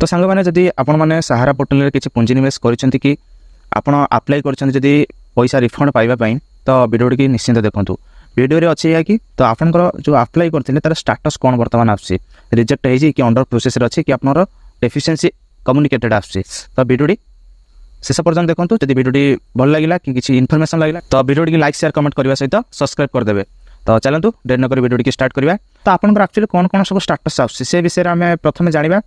তো ସାଙ୍ଗମାନେ ଯଦି ଆପଣମାନେ ସାହାରା ପୋର୍ଟାଲରେ କିଛି ପୁଞ୍ଜି ନିବେଶ କରିଛନ୍ତି କି ଆପଣ ଆପ୍ଲାଏ କରିଛନ୍ତି ଯଦି ପଇସା ରିଫଣ୍ଡ ପାଇବା ପାଇଁ ତ ଭିଡ଼ିଓଟିକି ନିଶ୍ଚିନ୍ତ ଦେଖନ୍ତୁ ଭିଡ଼ିଓରେ ଅଛି ଏହା କି ତ ଆପଣଙ୍କର ଯେଉଁ ଆପ୍ଲାଏ କରିଥିଲେ ତା'ର ଷ୍ଟାଟସ୍ କ'ଣ ବର୍ତ୍ତମାନ ଆସୁଛି ରିଜେକ୍ଟ ହେଇଛି କି ଅଣ୍ଡର ପ୍ରୋସେସ୍ରେ ଅଛି କି ଆପଣଙ୍କର ଡେଫିସିଏନ୍ସି କମ୍ୟୁନିକେଟେଡ୍ ଆସୁଛି ତ ଭିଡ଼ିଓଟି ଶେଷ ପର୍ଯ୍ୟନ୍ତ ଦେଖନ୍ତୁ ଯଦି ଭିଡ଼ିଓଟି ଭଲ ଲାଗିଲା କି କିଛି ଇନଫର୍ମେସନ୍ ଲାଗିଲା ତ ଭିଡ଼ିଓଟିକି ଲାଇକ୍ ସେୟାର କମେଣ୍ଟ କରିବା ସହିତ ସବସ୍କ୍ରାଇବ୍ କରିଦେବେ ତ ଚାଲନ୍ତୁ ଡେରି ନକରି ଭିଡ଼ିଓଟିକି ଷ୍ଟାର୍ଟ କରିବା ତ ଆପଣଙ୍କର ଆକ୍ଚୁଆଲି କ'ଣ କ'ଣ ସବୁ ଷ୍ଟାଟସ୍ ଆସୁଛି ସେ ବିଷୟରେ ଆମେ ପ୍ରଥମେ ଜାଣିବା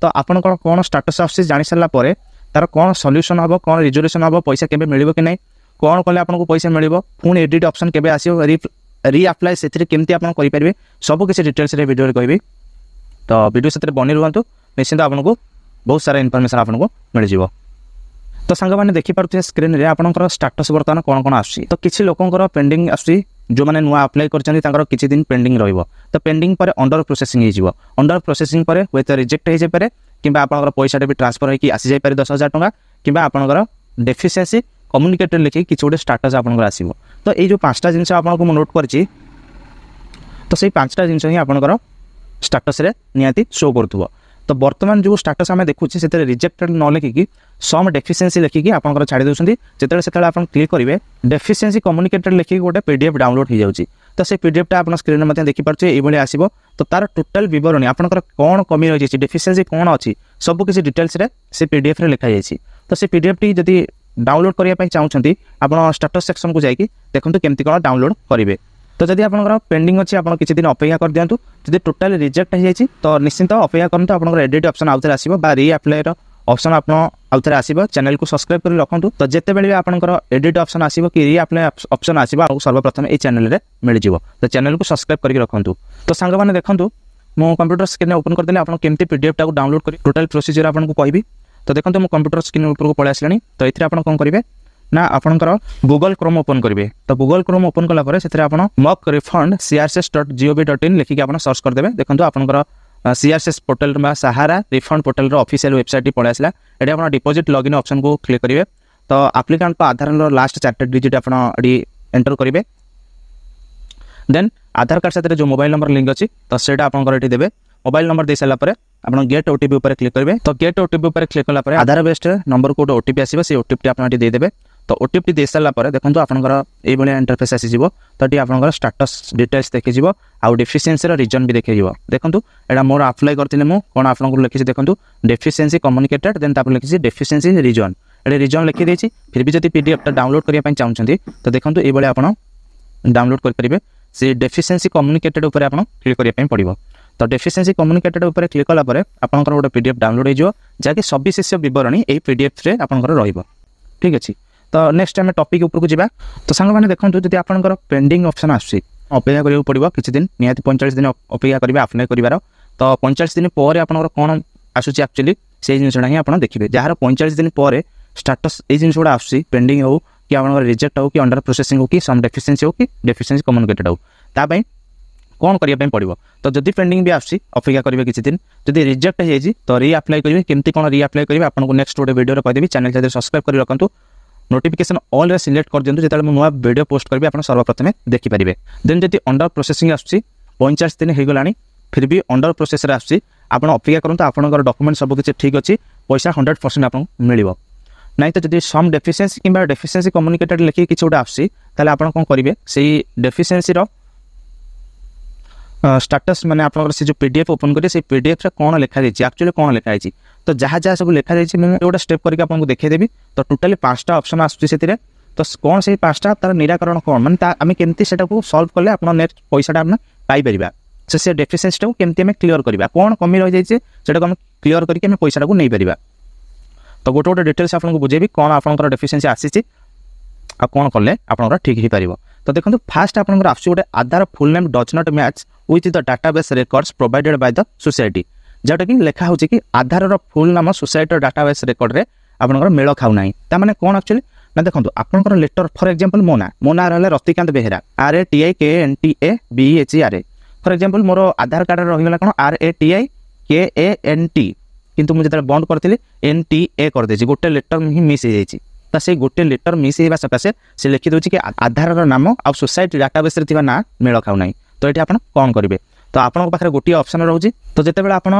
ତ ଆପଣଙ୍କର କ'ଣ ଷ୍ଟାଟସ୍ ଆସୁଛି ଜାଣିସାରିଲା ପରେ ତାର କ'ଣ ସଲ୍ୟୁସନ୍ ହେବ କ'ଣ ରିଜଲ୍ୟୁସନ୍ ହେବ ପଇସା କେବେ ମିଳିବ କି ନାହିଁ କ'ଣ କଲେ ଆପଣଙ୍କୁ ପଇସା ମିଳିବ ପୁଣି ଏଡ଼ିଟ୍ ଅପସନ୍ କେବେ ଆସିବ ରି ରିଆପ୍ଲାଏ ସେଥିରେ କେମିତି ଆପଣ କରିପାରିବେ ସବୁ କିଛି ଡିଟେଲ୍ସରେ ଭିଡ଼ିଓରେ କହିବି ତ ଭିଡ଼ିଓ ସେଥିରେ ବନି ରୁହନ୍ତୁ ନିଶ୍ଚିନ୍ତ ଆପଣଙ୍କୁ ବହୁତ ସାରା ଇନଫର୍ମେସନ୍ ଆପଣଙ୍କୁ ମିଳିଯିବ ତ ସାଙ୍ଗମାନେ ଦେଖିପାରୁଥିବେ ସ୍କ୍ରିନ୍ରେ ଆପଣଙ୍କର ଷ୍ଟାଟସ୍ ବର୍ତ୍ତମାନ କ'ଣ କ'ଣ ଆସୁଛି ତ କିଛି ଲୋକଙ୍କର ପେଣ୍ଡିଂ ଆସୁଛି ଯେଉଁମାନେ ନୂଆ ଆପ୍ଲାଏ କରିଛନ୍ତି ତାଙ୍କର କିଛି ଦିନ ପେଣ୍ଡିଂ ରହିବ ତ ପେଣ୍ଡିଂ ପରେ ଅଣ୍ଡର ପ୍ରୋସେସିଂ ହେଇଯିବ ଅଣ୍ଡର ପ୍ରୋସେସିଂ ପରେ ହୁଏତ ରିଜେକ୍ଟ ହେଇଯାଇପାରେ କିମ୍ବା ଆପଣଙ୍କର ପଇସାଟା ବି ଟ୍ରାନ୍ସଫର ହେଇକି ଆସିଯାଇପାରେ ଦଶ ହଜାର ଟଙ୍କା କିମ୍ବା ଆପଣଙ୍କର ଡେଫିସିଏନ୍ସି କମ୍ୟୁନିକେଟର ଲେଖିକି କିଛି ଗୋଟେ ଷ୍ଟାଟସ୍ ଆପଣଙ୍କର ଆସିବ ତ ଏଇ ଯେଉଁ ପାଞ୍ଚଟା ଜିନିଷ ଆପଣଙ୍କୁ ମୁଁ ନୋଟ୍ କରିଛି ତ ସେଇ ପାଞ୍ଚଟା ଜିନିଷ ହିଁ ଆପଣଙ୍କର ଷ୍ଟାଟସ୍ରେ ନିହାତି ଶୋ କରୁଥିବ ତ ବର୍ତ୍ତମାନ ଯେଉଁ ଷ୍ଟାଟସ୍ ଆମେ ଦେଖୁଛେ ସେଥିରେ ରିଜେକ୍ଟେଡ଼ ନ ଲେଖିକି ସମ୍ ଡେଫିସିଏନ୍ସି ଲେଖିକି ଆପଣଙ୍କର ଛାଡ଼ି ଦେଉଛନ୍ତି ଯେତେବେଳେ ସେତେବେଳେ ଆପଣ କ୍ଲିକ୍ କରିବେ ଡେଫିସିଏନ୍ସି କମ୍ୟୁନିକେଟେଡ୍ ଲେଖିକି ଗୋଟେ ପି ଡି ଏଫ୍ ଡାଉନଲୋଡ଼ ହେଇଯାଉଛି ତ ସେ ପି ଡି ଏଫ୍ଟା ଆପଣ ସ୍କ୍ରିନ୍ରେ ମଧ୍ୟ ଦେଖିପାରୁଥିବେ ଏଇଭଳି ଆସିବ ତ ତା'ର ଟୋଟାଲ୍ ବିବରଣୀ ଆପଣଙ୍କର କ'ଣ କମି ରହିଯାଇଛି ଡେଫିସିଏନ୍ସି କ'ଣ ଅଛି ସବୁ କିଛି ଡିଟେଲ୍ସରେ ସେ ପି ଡି ଏଫ୍ରେ ଲେଖାଯାଇଛି ତ ସେ ପି ଡି ଏଫ୍ଟି ଯଦି ଡାଉନଲୋଡ଼ କରିବା ପାଇଁ ଚାହୁଁଛନ୍ତି ଆପଣ ଷ୍ଟାଟସ୍ ସେକ୍ସନ୍କୁ ଯାଇକି ଦେଖନ୍ତୁ କେମିତି କ'ଣ ଡାଉନଲୋଡ଼ କରିବେ তো যদি আপনার পেন্ডিং অছি আপনার কিছু দিন অপেক্ষা করে দিও যদি টোটাল রিজেক্ট হয়ে যাই তো নিশ্চিত অপেক্ষা করতে আপনার এডিট অপসন আউথে আসব বা রিআপ্লাইর অপসন আপনার আউথে আসব চ্যানেলকে সবসক্রাইব করে রাখতু তো যেতবে আপনার এডিট অপসন আসব কি রিআপ্লাই অপসন আসব আপনার সর্বপ্রথমে এই চ্যানেলের মিলিযোগ তো চ্যানেলকে সবসক্রাইব করি রাখতু তো সাংগ মানে দেখুন মু কম্পুটর স্ক্রিনে ওপন করেদেলে আপনার কেমি পিডিএফটা ডাউনলোড করে টোটাল প্রোসিজর আপনার কবি তো দেখুন মু কম্পুটর স্ক্রিন উপরক পড়ে আসলে তো এই আপনার কম করবে ନା ଆପଣଙ୍କର ଗୁଗଲ କ୍ରୋମ୍ ଓପନ୍ କରିବେ ତ ଗୁଗଲ କ୍ରୋମ୍ ଓପନ୍ କଲା ପରେ ସେଥିରେ ଆପଣ moc refund CRCS dot gov dot in ଲେଖିକି ଆପଣ ସର୍ଚ୍ଚ କରିଦେବେ ଦେଖନ୍ତୁ ଆପଣଙ୍କର ସିଆର୍ସିଏସ୍ ପୋର୍ଟାଲ ବା ସାହାରା ରିଫଣ୍ଡ ପୋର୍ଟାଲର ଅଫିସିଆଲ ୱେବସାଇଟ୍ଟି ପଳାଇ ଆସିଲା ଏଠି ଆପଣ ଡିପୋଜିଟ୍ ଲଗ୍ଇନ୍ ଅପସନ୍କୁ କ୍ଲିକ୍ କରିବେ ତ ଆପ୍ଲିକାଣ୍ଟଙ୍କ ଆଧାରର ଲାଷ୍ଟ ଚାରିଟା ଡିଜିଟ୍ ଆପଣ ଏଠି ଏଣ୍ଟର କରିବେ ଦେନ୍ ଆଧାର କାର୍ଡ଼ ସାଥିରେ ଯେଉଁ ମୋବାଇଲ ନମ୍ବର ଲିଙ୍କ୍ ଅଛି ତ ସେଇଟା ଆପଣଙ୍କର ଏଠି ଦେବେ ମୋବାଇଲ ନମ୍ବର ଦେଇସାରିଲା ପରେ ଆପଣ ଗେଟ୍ ଓଟିପି ଉପରେ କ୍ଲିକ୍ କରିବେ ତ ଗେଟ୍ ଓଟିପି ଉପରେ କ୍ଲିକ୍ କଲା ପରେ ଆଧାର ବେସ୍ଡ ନମ୍ବରକୁ ଗୋଟେ ଓଟିପି ଆସିବ ସେଇ ଓଟିପିଟି ଆପଣ ଏଠି ଦେଇଦେବେ তো ଓ ଟି ପି ଦେଇସାରିଲା ପରେ ଦେଖନ୍ତୁ ଆପଣଙ୍କର ଏଇଭଳିଆ ଇଣ୍ଟରଫେସ୍ ଆସିଯିବ ତ ଏଠି ଆପଣଙ୍କର ଷ୍ଟାଟସ୍ ଡିଟେଲ୍ସ ଦେଖାଯିବ ଆଉ ଡେଫିସିଏନ୍ସିର ରିଜନ୍ ବି ଦେଖାଯିବ ଦେଖନ୍ତୁ ଏଇଟା ମୋର ଆପ୍ଲାଏ କରିଥିଲି ମୁଁ କ'ଣ ଆପଣଙ୍କୁ ଲେଖିଛି ଦେଖନ୍ତୁ ଡେଫିସିଏନ୍ସି କମ୍ୟୁନିକେଟେଡ୍ ଦେନ୍ ତାପରେ ଲେଖିଛି ଡେଫିସିଏନ୍ସି ରିଜନ୍ ଏଠି ରିଜନ୍ ଲେଖିଦେଇଛି ଫିର୍ ବି ଯଦି ପି ଡି ଏଫ୍ଟା ଡାଉନଲୋଡ଼ କରିବା ପାଇଁ ଚାହୁଁଛନ୍ତି ତ ଦେଖନ୍ତୁ ଏଇଭଳି ଆପଣ ଡାଉନଲୋଡ଼ କରିପାରିବେ ସେ ଡେଫିସିଏନ୍ସି କମ୍ୟୁନିକେଟେଡ୍ ଉପରେ ଆପଣ କ୍ଲିକ୍ କରିବା ପାଇଁ ପଡ଼ିବ ତ ଡେଫିସିଏନ୍ସି କମ୍ୟୁନିକେଟେଡ୍ ଉପରେ କ୍ଲିକ୍ କଲା ପରେ ଆପଣଙ୍କର ଗୋଟେ ପି ଡି ଏଫ୍ ଡାଉନଲୋଡ଼ ହେଇଯିବ ଯାହାକି ସବିଶେଷ ବିବରଣୀ ଏହି ପି ଡି ଏଫ୍ରେ ଆପଣଙ୍କର ରହିବ ଠିକ୍ ଅଛି तो नेक्स्ट आम टपिक जा तो सां देखो जब आप पेंडिंग अप्सन आसे अपेक्षा करा पड़ा किसी दिन निहत पैंतालीस दिन अपेक्षा करेंगे आप्लाय कर तो पैंतालीस दिन पर आपर कौन आसूस एक्चुअली से जिनसा ही आप देखिए जहाँ पैंतालीस दिन पर स्टाटस ये जिस गुड़ा आसंग हो कि आप रिजेक्ट हो कि अंडर प्रोसेंग हो कि सम डेफिसीय हो कि डेफिसीय कम्युनिकेटेड होता कौन करवाई पड़ो तो जब पे भी आसी अपेक्षा करेंगे किसी दिन जब रिजेक्ट हो जाए तो रिअप्लाई करेंगे कमी कौन रिअप्लाई करेंगे आपको नेक्स्ट गोटे भिडियो कहीदेवी चैनल सब्सक्राइब कर रखुद ନୋଟିଫିକେସନ୍ ଅଲ୍ରେ ସିଲେକ୍ଟ କରିଦିଅନ୍ତୁ ଯେତେବେଳେ ମୁଁ ନୂଆ ଭିଡ଼ିଓ ପୋଷ୍ଟ କରିବି ଆପଣ ସର୍ବପ୍ରଥମେ ଦେଖିପାରିବେ ଦେନ୍ ଯଦି ଅଣ୍ଡର ପ୍ରୋସେସିଂ ଆସୁଛି ପଇଁଚାଳିଶ ଦିନ ହୋଇଗଲାଣି ଫିର୍ ବି ଅଣ୍ଡର ପ୍ରୋସେସ୍ରେ ଆସୁଛି ଆପଣ ଅପେକ୍ଷା କରନ୍ତୁ ଆପଣଙ୍କର ଡକୁମେଣ୍ଟ ସବୁକିଛି ଠିକ୍ ଅଛି ପଇସା ହଣ୍ଡ୍ରେଡ଼ ପରସେଣ୍ଟ ଆପଣଙ୍କୁ ମିଳିବ ନାହିଁ ତ ଯଦି ସମ୍ ଡେଫିସିଏନ୍ସି କିମ୍ବା ଡେଫିସିଏନ୍ସି କମ୍ୟୁନିକେଟେଡ୍ ଲେଖିକି କିଛି ଗୋଟେ ଆସୁଛି ତାହେଲେ ଆପଣ କ'ଣ କରିବେ ସେଇ ଡେଫିସିଏନ୍ସିର স্ট্যাটাস মানে আপনার সে যে পিডিএফ ওপন করি সেই পিডিএফরে কোণ লেখা যাই আকচুয়ালি কোণ লেখা যাই তো যা যা সব লেখা যাই গোটা স্টেপ করি আপনার দেখেদেবি তো টোটালি পাঁচটা অপসন আসুচি সেতিরে তো কোণ সেই পাঁচটা তার নিরাকরণ কোণ মানে তা আমি কেমতি সেটা সলভ কলে আপনার নেট পয়সাটা আমরা পাইপারা সে সে ডেফিসিয়েন্সিটা কেমতি আমি ক্লিয়র করা কোণ কমি রয়ে যাই সেটা আমি ক্লিয়র করি আমি পয়সাটা নেইপারা তো গোটে গোটে ডিটেলস আপনার বুঝেবি কোণ আপনার ডেফিসিয়েন্সি আসিছে ଆଉ କ'ଣ କଲେ ଆପଣଙ୍କର ଠିକ୍ ହେଇପାରିବ ତ ଦେଖନ୍ତୁ ଫାଷ୍ଟ ଆପଣଙ୍କର ଆସୁଛି ଗୋଟେ Aadhaar full name does not match with the database records provided by the society ଯେଉଁଟାକି ଲେଖା ହେଉଛି କି ଆଧାରର ଫୁଲ୍ ନାମ ସୋସାଇଟିର ଡାଟାବେସ୍ ରେକର୍ଡରେ ଆପଣଙ୍କର ମେଳ ଖାଉନାହିଁ ତାମାନେ କ'ଣ ଆକ୍ଚୁଆଲି ନା ଦେଖନ୍ତୁ ଆପଣଙ୍କର ଲେଟର ଫର ଏକ୍ଜାମ୍ପଲ୍ ମୋ ନାଁ ମୋ ନାଁ ରହିଲା Ratikanta Behera R A T I K N T A B H R A for example ମୋର ଆଧାର କାର୍ଡ଼ରେ ରହିଗଲା କ'ଣ ଆର୍ A T I K A N T କିନ୍ତୁ ମୁଁ ଯେତେବେଳେ ବନ୍ଦ କରିଥିଲି ଏନ୍ ଟି ଏ କରିଦେଇଛି ଗୋଟେ ଲେଟର ହିଁ ମିସ୍ ହେଇଯାଇଛି ତା ସେଇ ଗୋଟେ ଲେଟର ମିସ୍ ହେବା ସକାଶେ ସେ ଲେଖିଦେଉଛି କି ଆଧାରର ନାମ ଆଉ ସୋସାଇଟି ଡାଟାବେସ୍ରେ ଥିବା ନାଁ ମେଳ ଖାଉନାହିଁ ତ ଏଠି ଆପଣ କ'ଣ କରିବେ ତ ଆପଣଙ୍କ ପାଖରେ ଗୋଟିଏ ଅପସନ୍ ରହୁଛି ତ ଯେତେବେଳେ ଆପଣ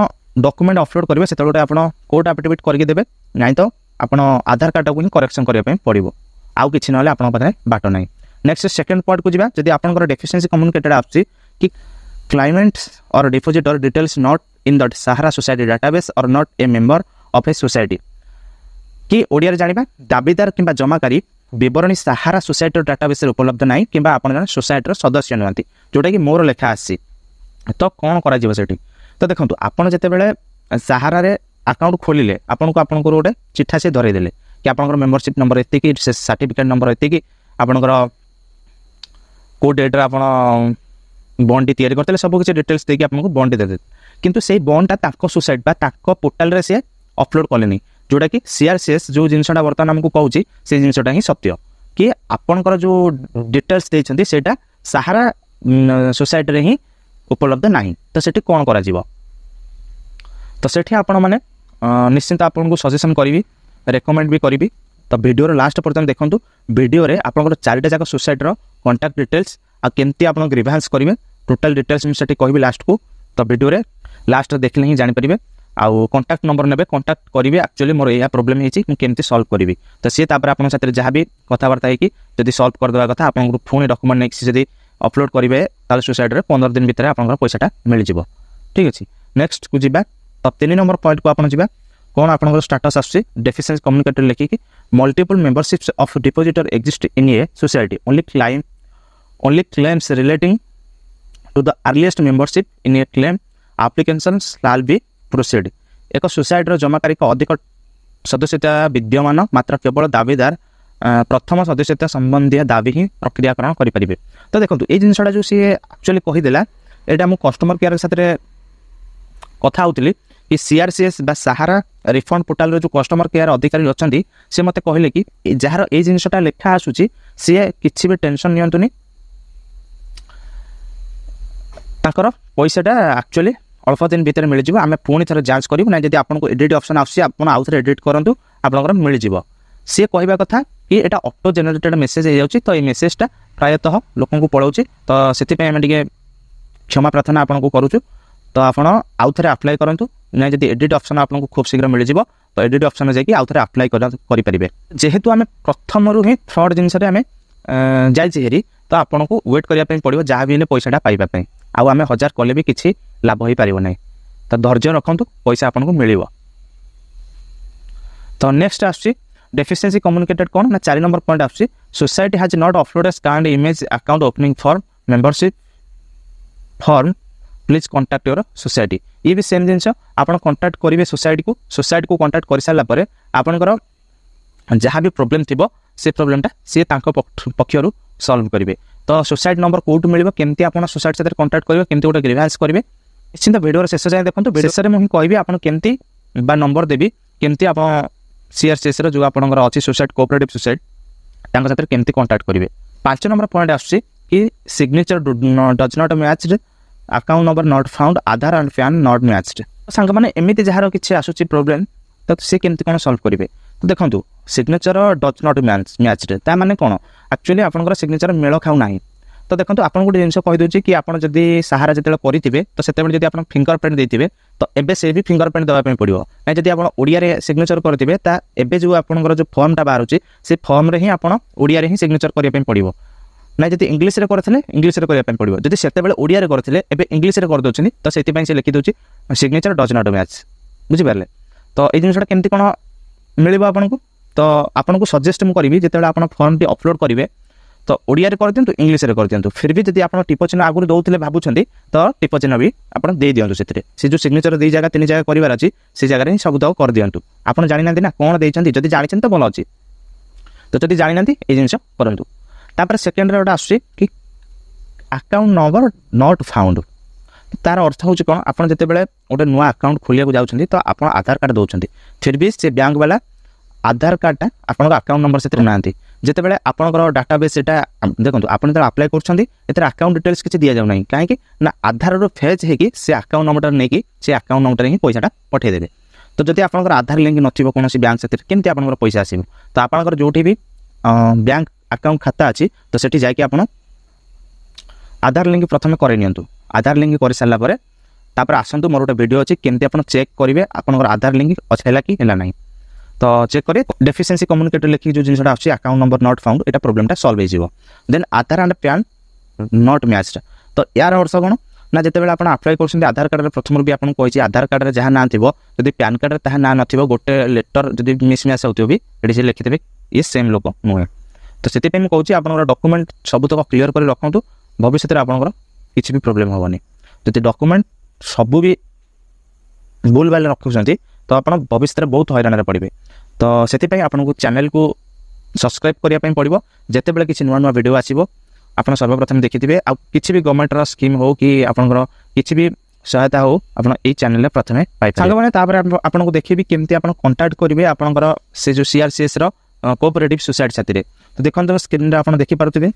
ଡକୁମେଣ୍ଟ ଅପଲୋଡ଼ କରିବେ ସେତେବେଳେ ଗୋଟେ ଆପଣ କୋର୍ଟ ଆଫିଡେଭିଟ୍ କରିକି ଦେବେ ନାହିଁ ତ ଆପଣ ଆଧାର କାର୍ଡ଼ଟାକୁ ହିଁ କରେକ୍ସନ୍ କରିବା ପାଇଁ ପଡ଼ିବ ଆଉ କିଛି ନହେଲେ ଆପଣଙ୍କ ପାଖରେ ବାଟ ନାହିଁ ନେକ୍ସଟ ସେକେଣ୍ଡ ପଏଣ୍ଟକୁ ଯିବା ଯଦି ଆପଣଙ୍କର ଡେଫିସିଏନ୍ସି କମ୍ୟୁନିକେଟେଡ୍ ଆସୁଛି କି claimant or depositor details not in that Sahara society database or not a member of a society କି ଓଡ଼ିଆରେ ଜାଣିବା ଦାବିଦାର କିମ୍ବା ଜମାକାରୀ ବିବରଣୀ ସାହାରା ସୋସାଇଟିର ଡାଟାବେସ୍ରେ ଉପଲବ୍ଧ ନାହିଁ କିମ୍ବା ଆପଣ ଜଣେ ସୋସାଇଟିର ସଦସ୍ୟ ନୁହନ୍ତି ଯେଉଁଟାକି ମୋର ଲେଖା ଆସିଛି ତ କ'ଣ କରାଯିବ ସେଠି ତ ଦେଖନ୍ତୁ ଆପଣ ଯେତେବେଳେ ସାହାରାରେ ଆକାଉଣ୍ଟ ଖୋଲିଲେ ଆପଣଙ୍କୁ ଆପଣଙ୍କର ଗୋଟେ ଚିଠା ସେ ଧରେଇଦେଲେ କି ଆପଣଙ୍କର ମେମ୍ବରସିପ୍ ନମ୍ବର ଏତିକି ସେ ସାର୍ଟିଫିକେଟ୍ ନମ୍ବର ଏତିକି ଆପଣଙ୍କର କେଉଁ ଡେଟ୍ରେ ଆପଣ ବଣ୍ଡଟି ତିଆରି କରିଥିଲେ ସବୁ କିଛି ଡିଟେଲ୍ସ ଦେଇକି ଆପଣଙ୍କୁ ବଣ୍ଡଟି ଦେଇଦେଲେ କିନ୍ତୁ ସେଇ ବଣ୍ଡଟା ତାଙ୍କ ସୋସାଇଟି ବା ତାଙ୍କ ପୋର୍ଟାଲ୍ରେ ସେ ଅପଲୋଡ଼ କଲେନି जोटा कि सीआरसीएस जो जिनसा बर्तमान आमको कौच से जिनसा ही सत्य कि आपणकर जो डिटेल्स देखते सहारा सोसाइटी हिं उपलब्ध ना तो सी कौन कर तो से आपण मैंने निश्चिंत आपन को सजेसन करी रेकमेंड भी करी तो भिडर लास्ट पर्यटन देखो भिडर आप चार्टा जाक सोसाइटर कंटाक्ट डिटेल्स आमती आप ग्रीभांस करेंगे टोटाल डिटेल्स मुझे कहि लास्ट को तो भिडे लास्ट देखने ही जापरेंगे ଆଉ କଣ୍ଟାକ୍ଟ ନମ୍ବର ନେବେ କଣ୍ଟାକ୍ଟ କରିବେ ଆକ୍ଚୁଆଲି ମୋର ଏହା ପ୍ରୋବ୍ଲେମ୍ ହେଇଛି ମୁଁ କେମିତି ସଲ୍ଭ କରିବି ତ ସିଏ ତାପରେ ଆପଣଙ୍କ ସାଥିରେ ଯାହା ବି କଥାବାର୍ତ୍ତା ହେଇକି ଯଦି ସଲ୍ଭ କରିଦେବା କଥା ଆପଣଙ୍କୁ ପୁଣି ଡକୁମେଣ୍ଟ ନେଇକି ଯଦି ଅପଲୋଡ଼ କରିବେ ତାହେଲେ ସୁସାଇଡ଼ରେ ପନ୍ଦର ଦିନ ଭିତରେ ଆପଣଙ୍କର ପଇସାଟା ମିଳିଯିବ ଠିକ୍ ଅଛି ନେକ୍ସଟକୁ ଯିବା ତ ତିନି ନମ୍ବର ପଏଣ୍ଟକୁ ଆପଣ ଯିବା କ'ଣ ଆପଣଙ୍କର ଷ୍ଟାଟସ୍ ଆସୁଛି ଡେଫିସିଏନ୍ସି କମ୍ୟୁନିକେଟର୍ ଲେଖିକି multiple memberships of depositor exist in a society only claim only claims relating to the earliest membership in a claim application shall be proceed ଏକ ସୋସାଇଟିର ଜମାକାରୀଙ୍କ ଅଧିକ ସଦସ୍ୟତା ବିଦ୍ୟମାନ ମାତ୍ର କେବଳ ଦାବିଦାର ପ୍ରଥମ ସଦସ୍ୟତା ସମ୍ବନ୍ଧୀୟ ଦାବି ହିଁ ପ୍ରକ୍ରିୟାକରଣ କରିପାରିବେ ତ ଦେଖନ୍ତୁ ଏଇ ଜିନିଷଟା ଯେଉଁ ସିଏ ଆକ୍ଚୁଆଲି କହିଦେଲା ଏଇଟା ମୁଁ କଷ୍ଟମର କେୟାର ସାଥିରେ କଥା ହେଉଥିଲି କି ଏସ୍ ବା ସାହାରା ରିଫଣ୍ଡ ପୋର୍ଟାଲର ଯେଉଁ କଷ୍ଟମର କେୟାର ଅଧିକାରୀ ଅଛନ୍ତି ସେ ମୋତେ କହିଲେ କି ଯାହାର ଏଇ ଜିନିଷଟା ଲେଖା ଆସୁଛି ସିଏ କିଛି ବି ଟେନସନ୍ ନିଅନ୍ତୁନି ତାଙ୍କର ପଇସାଟା ଆକ୍ଚୁଆଲି অল্প দিন ভিতরে মিলিযোগ আমি পুঁ থরে যাঞ্চ করবু না যদি আপনার এডিট অপসন আসছে আপনার আউথরে এডিট করতু আপনার মিলিযোগ সি কহা কথা কি এটা অটো জেনেটেড মেসেজ হয়ে যাচ্ছে তো এই মেসেজটা প্রায়তঃ লোক পড়াচ্ছে তো সেই আমি টিকি क्षमा प्रार्थना आपको करुचु तो आउ थे आप्लाय करूँ ना जी एडिट अप्सन आपको खूब शीघ्र मिल जाए तो एडिट अप्सन जाकि आउे आप्लाय करेंगे जेहेतु आम प्रथम ही फ्रड जिनसे आम जाइए हेरी तो आपको व्वेट करने पड़ो जहाँ भी हेल्ले पैसाटा पाइबापी ଆଉ ଆମେ ହଜାର କଲେ ବି କିଛି ଲାଭ ହୋଇପାରିବ ନାହିଁ ତ ଧୈର୍ଯ୍ୟ ରଖନ୍ତୁ ପଇସା ଆପଣଙ୍କୁ ମିଳିବ ତ ନେକ୍ସଟ ଆସୁଛି ଡେଫିସିଏନ୍ସି କମ୍ୟୁନିକେଟେଡ୍ କ'ଣ ନା ଚାରି ନମ୍ବର ପଏଣ୍ଟ ଆସୁଛି society has not upload scanned image account opening form membership form please contact your society ଇଏ ବି ସେମ୍ ଜିନିଷ ଆପଣ କଣ୍ଟାକ୍ଟ କରିବେ ସୋସାଇଟିକୁ ସୋସାଇଟିକୁ କଣ୍ଟାକ୍ଟ କରିସାରିଲା ପରେ ଆପଣଙ୍କର ଯାହା ବି ପ୍ରୋବ୍ଲେମ୍ ଥିବ ସେ ପ୍ରୋବ୍ଲେମ୍ଟା ସିଏ ତାଙ୍କ ପକ୍ଷରୁ ସଲ୍ଭ କରିବେ ତ ସୁସାଇଡ୍ ନମ୍ବର କେଉଁଠୁ ମିଳିବ କେମିତି ଆପଣ ସୁସାଇଡ୍ ସାଥିରେ କଣ୍ଟାକ୍ଟ କରିବେ କେମିତି ଗୋଟେ ଗ୍ରିଭାନ୍ସ କରିବେ ନିଶ୍ଚିନ୍ତ ଭିଡ଼ିଓର ଶେଷ ଯାଏଁ ଦେଖନ୍ତୁ ବିଶେଷରେ ମୁଁ କହିବି ଆପଣ କେମିତି ବା ନମ୍ବର ଦେବି କେମିତି ଆପଣ ସିଆର୍ସିଏସ୍ର ଯେଉଁ ଆପଣଙ୍କର ଅଛି ସୁସାଇଡ୍ କୋଅପରେଟିଭ୍ ସୁସାଇଡ୍ ତାଙ୍କ ସାଥିରେ କେମିତି କଣ୍ଟାକ୍ଟ କରିବେ ପାଞ୍ଚ ନମ୍ବର ପଏଣ୍ଟ ଆସୁଛି କି signature does not matched account number not found Aadhaar and PAN not matched ସାଙ୍ଗମାନେ ଏମିତି ଯାହାର କିଛି ଆସୁଛି ପ୍ରୋବ୍ଲେମ୍ ତ ସେ କେମିତି କ'ଣ ସଲ୍ଭ କରିବେ ତ ଦେଖନ୍ତୁ ସିଗ୍ନେଚର ଡଜ୍ ନଟ୍ ମ୍ୟାଚ୍ ମ୍ୟାଚ୍ରେ ତା ମାନେ କ'ଣ ଆକ୍ଚୁଆଲି ଆପଣଙ୍କର ସିଗ୍ନେଚର୍ ମେଳ ଖାଉନାହିଁ ତ ଦେଖନ୍ତୁ ଆପଣଙ୍କୁ ଗୋଟେ ଜିନିଷ କହିଦେଉଛି କି ଆପଣ ଯଦି ସାହାରା ଯେତେବେଳେ କରିଥିବେ ତ ସେତେବେଳେ ଯଦି ଆପଣ ଫିଙ୍ଗର ପ୍ରିଣ୍ଟ ଦେଇଥିବେ ତ ଏବେ ସେ ବି ଫିଙ୍ଗର ପ୍ରିଣ୍ଟ ଦେବା ପାଇଁ ପଡ଼ିବ ନାହିଁ ଯଦି ଆପଣ ଓଡ଼ିଆରେ ସିଗ୍ନେଚର୍ କରିଥିବେ ତା ଏବେ ଯେଉଁ ଆପଣଙ୍କର ଯେଉଁ ଫର୍ମଟା ବାହାରୁଛି ସେ ଫର୍ମରେ ହିଁ ଆପଣ ଓଡ଼ିଆରେ ହିଁ ସିଗ୍ନେଚର୍ କରିବା ପାଇଁ ପଡ଼ିବ ନାହିଁ ଯଦି ଇଂଲିଶରେ କରିଥିଲେ ଇଂଲିଶରେ କରିବା ପାଇଁ ପଡ଼ିବ ଯଦି ସେତେବେଳେ ଓଡ଼ିଆରେ କରିଥିଲେ ଏବେ ଇଂଲିଶରେ କରିଦେଉଛନ୍ତି ତ ସେଥିପାଇଁ ସେ ଲେଖିଦେଉଛି ସିଗ୍ନେଚର୍ ଡଜ୍ ନଟ୍ ମ୍ୟାଚ୍ ବୁଝିପାରିଲେ ତ ଏଇ ଜିନିଷଟା କେମିତି କ'ଣ ମିଳିବ ଆପଣଙ୍କୁ ତ ଆପଣଙ୍କୁ ସଜେଷ୍ଟ ମୁଁ କରିବି ଯେତେବେଳେ ଆପଣ ଫର୍ମଟି ଅପଲୋଡ଼ କରିବେ ତ ଓଡ଼ିଆରେ କରିଦିଅନ୍ତୁ ଇଂଲିଶରେ କରିଦିଅନ୍ତୁ ଫିର୍ ବି ଯଦି ଆପଣ ଟିପ ଚିହ୍ନ ଆଗରୁ ଦେଉଥିଲେ ଭାବୁଛନ୍ତି ତ ଟିପ ଚିହ୍ନ ବି ଆପଣ ଦେଇଦିଅନ୍ତୁ ସେଥିରେ ସେ ଯେଉଁ ସିଗ୍ନେଚର ଦୁଇ ଜାଗା ତିନି ଜାଗା କରିବାର ଅଛି ସେ ଜାଗାରେ ହିଁ ସବୁତକ କରିଦିଅନ୍ତୁ ଆପଣ ଜାଣିନାହାନ୍ତି ନା କ'ଣ ଦେଇଛନ୍ତି ଯଦି ଜାଣିଛନ୍ତି ତ ଭଲ ଅଛି ତ ଯଦି ଜାଣିନାହାନ୍ତି ଏଇ ଜିନିଷ କରନ୍ତୁ ତାପରେ ସେକେଣ୍ଡରେ ଗୋଟେ ଆସୁଛି କି ଆକାଉଣ୍ଟ ନମ୍ବର ନଟ୍ ଫାଉଣ୍ଡ ତାର ଅର୍ଥ ହେଉଛି କ'ଣ ଆପଣ ଯେତେବେଳେ ଗୋଟେ ନୂଆ ଆକାଉଣ୍ଟ ଖୋଲିବାକୁ ଯାଉଛନ୍ତି ତ ଆପଣ ଆଧାର କାର୍ଡ଼ ଦେଉଛନ୍ତି ଫିର୍ ବି ସେ ବ୍ୟାଙ୍କ ବାଲା আধার কার্ডটা আপনার আকাউন্ট নম্বর সেতরে নাহান্তি যেতবে আপনার ডাটাবেস এটা দেখুন আপনি যেটা আপ্লাই করছেন এতে আকাউন্ট ডিটেলস কিছু দিয়ে যাও না কাইকি না আধারর ফেজ হয়ে সে আকাউন্ট নম্বরটা নিয়ে সে আকাউন্ট নম্বরটা নিয়ে পয়সাটা পঠাই দেবে তো যদি আপনার আধার লিঙ্ক নথিব কোণী ব্যাঙ্ক সেটি কমিটি আপনার পয়সা আসবে তো আপনার যেটি বি ব্যাঙ্ক আকাউন্ট খাতা আছে তো সেটি যাই আপনার আধার লিঙ্ক প্রথমে করে নিতু আধার লিঙ্ক করে সারা পরে তাপরে আসুন মোটর গোটে ভিডিও অনেক কমিটি আপনার চেক করবে আপনার আধার লিঙ্ক অছাইলা কি হেলা নাই তো চেক করে ডেফিসিয়েন্সি কম্যুনিকেটর লেখি যে জিনিসটা আসছে আকাউন্ট নম্বর নট ফাউন্ড এটা প্রোবলেমটা সলভ হয়ে যাব then Aadhaar and PAN not matched তো ইয়ার অর্থ কোণ ନା ଯେତେବେଳେ ଆପଣ ଆପ୍ଲାଏ କରୁଛନ୍ତି ଆଧାର କାର୍ଡ଼ରେ ପ୍ରଥମରୁ ବି ଆପଣଙ୍କୁ କହିଛି ଆଧାର କାର୍ଡ଼ରେ ଯାହା ନାଁ ଥିବ ଯଦି ପ୍ୟାନ୍ କାର୍ଡ଼ରେ ତାହା ନାଁ ନଥିବ ଗୋଟେ ଲେଟର୍ ଯଦି ମିସ୍ମ୍ୟାଚ୍ ହେଉଥିବ ବି ଏଠି ସେ ଲେଖିଦେବେ ଇଏ ସେମ୍ ଲୋକ ନୁହେଁ ତ ସେଥିପାଇଁ ମୁଁ କହୁଛି ଆପଣଙ୍କର ଡକୁମେଣ୍ଟ ସବୁତକ କ୍ଲିଅର୍ କରି ରଖନ୍ତୁ ଭବିଷ୍ୟତରେ ଆପଣଙ୍କର କିଛି ବି ପ୍ରୋବ୍ଲେମ୍ ହେବନି ଯଦି ଡକୁମେଣ୍ଟ ସବୁ ବି ଭୁଲ ଭାଲ ରଖୁଛନ୍ତି ତ ଆପଣ ଭବିଷ୍ୟତରେ ବହୁତ ହଇରାଣରେ ପଡ଼ିବେ ତ ସେଥିପାଇଁ ଆପଣଙ୍କୁ ଚ୍ୟାନେଲକୁ ସବସ୍କ୍ରାଇବ୍ କରିବା ପାଇଁ ପଡ଼ିବ ଯେତେବେଳେ କିଛି ନୂଆ ନୂଆ ଭିଡ଼ିଓ ଆସିବ ଆପଣ ସର୍ବପ୍ରଥମେ ଦେଖିଥିବେ ଆଉ କିଛି ବି ଗଭର୍ଣ୍ଣମେଣ୍ଟର ସ୍କିମ୍ ହେଉ କି ଆପଣଙ୍କର କିଛି ବି ସହାୟତା ହେଉ ଆପଣ ଏଇ ଚ୍ୟାନେଲରେ ପ୍ରଥମେ ପାଇପାରିବେ ସାଙ୍ଗମାନେ ତାପରେ ଆପଣଙ୍କୁ ଦେଖିବି କେମିତି ଆପଣ କଣ୍ଟାକ୍ଟ କରିବେ ଆପଣଙ୍କର ସେ ଯେଉଁ ସିଆର୍ସିଏସ୍ର କୋଅପରେଟିଭ୍ ସୁସାଇଡ୍ ସାଥିରେ ତ ଦେଖନ୍ତୁ ସ୍କ୍ରିନ୍ରେ ଆପଣ ଦେଖିପାରୁଥିବେ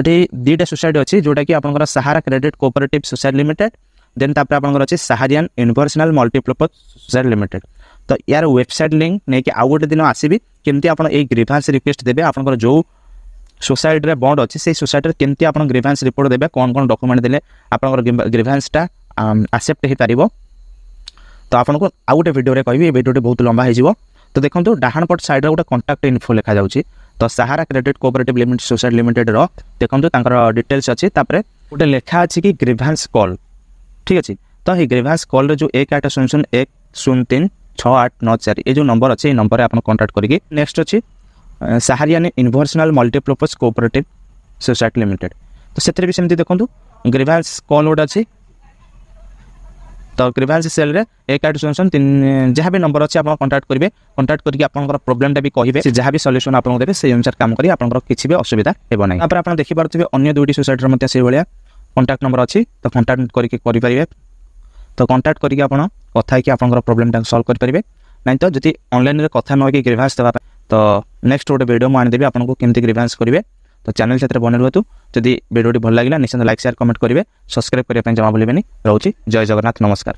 ଏଠି ଦୁଇଟା ସୁସାଇଡ୍ ଅଛି ଯେଉଁଟାକି ଆପଣଙ୍କର Sahara credit cooperative society limited then তাপরে আপনার অছে সাহারিয়ান ইউনিভর্সাল মল্টিপ্রপজ সোসাইটি লিমিটেড ତ ୟାର ୱେବସାଇଟ୍ ଲିଙ୍କ୍ ନେଇକି ଆଉ ଗୋଟେ ଦିନ ଆସିବି କେମିତି ଆପଣ ଏଇ ଗ୍ରିଭାନ୍ସ ରିକ୍ୱେଷ୍ଟ ଦେବେ ଆପଣଙ୍କର ଯେଉଁ ସୋସାଇଟିରେ ବଣ୍ଡ ଅଛି ସେଇ ସୋସାଇଟିରେ କେମିତି ଆପଣ ଗ୍ରିଭାନ୍ସ ରିପୋର୍ଟ ଦେବେ କ'ଣ କ'ଣ ଡକୁମେଣ୍ଟ ଦେଲେ ଆପଣଙ୍କର ଗ୍ରିଭାନ୍ସଟା ଆକ୍ସେପ୍ଟ ହୋଇପାରିବ ତ ଆପଣଙ୍କୁ ଆଉ ଗୋଟେ ଭିଡ଼ିଓରେ କହିବି ଏ ଭିଡ଼ିଓଟି ବହୁତ ଲମ୍ବା ହେଇଯିବ ତ ଦେଖନ୍ତୁ ଡାହାଣ ପଟ ସାଇଡ଼୍ରେ ଗୋଟେ କଣ୍ଟାକ୍ଟ ଇନଫୋ ଲେଖାଯାଉଛି ତ Sahara credit cooperative limited society ଲିମିଟେଡ଼ର ଦେଖନ୍ତୁ ତାଙ୍କର ଡିଟେଲ୍ସ ଅଛି ତାପରେ ଗୋଟେ ଲେଖା ଅଛି କି ଗ୍ରିଭାନ୍ସ କଲ୍ ठीक अच्छे तो ये ग्रेभांस कल्र जो एक आठ शून्य शून्य एक शून्य तीन छः आठ नौ चार ये जो नंबर अच्छे ये नंबर आप कंटाक्ट करके नेक्स्ट अच्छे Saharayan universal multipurpose cooperative society limited ତ ସେଥିରେ ବି ସେମିତି ଦେଖନ୍ତୁ ଗ୍ରିଭାନ୍ସ କଲ୍ ଗୋଟେ ଅଛି ତ ଗ୍ରିଭାନ୍ସ ସେଲ୍ରେ ଏକ ଆଠ ଶୂନ ଶୂନ ତିନି ଯାହା ବି ନମ୍ବର ଅଛି ଆପଣ କଣ୍ଟାକ୍ଟ କରିବେ କଣ୍ଟାକ୍ଟ କରିକି ଆପଣଙ୍କର ପ୍ରୋବ୍ଲେମଟା ବି କହିବେ ସେ ଯାହା ବି ସଲ୍ୟୁସନ୍ ଆପଣଙ୍କୁ ଦେବେ ସେଇ ଅନୁସାରେ କାମ କରି ଆପଣଙ୍କର କିଛି ବି ଅସୁବିଧା ହେବ ନାହିଁ ତାପରେ ଆପଣ ଦେଖିପାରୁଥିବେ ଅନ୍ୟ ଦୁଇଟି ସୋସାଇଟିର ମଧ୍ୟ ସେଇଭଳିଆ কন্টাক্ট নম্বর অছি তো কন্টাক্ট করিকি করিপারে তো কন্টাক্ট করিকি আপনার কথা হইকি আপনার প্রোবলেমটা সলভ করিপারে ନାଇଁ ତ ଯଦି ଅନଲାଇନ୍ରେ କଥା ନ ହେଇକି ଗ୍ରିଭାନ୍ସ ଦେବା ପାଇଁ ତ ନେକ୍ସଟ ଗୋଟେ ଭିଡ଼ିଓ ମୁଁ ଆଣିଦେବି ଆପଣଙ୍କୁ କେମିତି ଗ୍ରିଭାନ୍ସ କରିବେ ତ ଚ୍ୟାନେଲ୍ ସେଥିରେ ବନେଇ ରୁହନ୍ତୁ ଯଦି ଭିଡ଼ିଓଟି ଭଲ ଲାଗିଲା ନିଶ୍ଚିନ୍ତ ଲାଇକ୍ ସେୟାର କମେଣ୍ଟ କରିବେ ସବସ୍କ୍ରାଇବ୍ କରିବା ପାଇଁ ଜମା ଭୁଲିବେନି ରହୁଛି ଜୟ ଜଗନ୍ନାଥ ନମସ୍କାର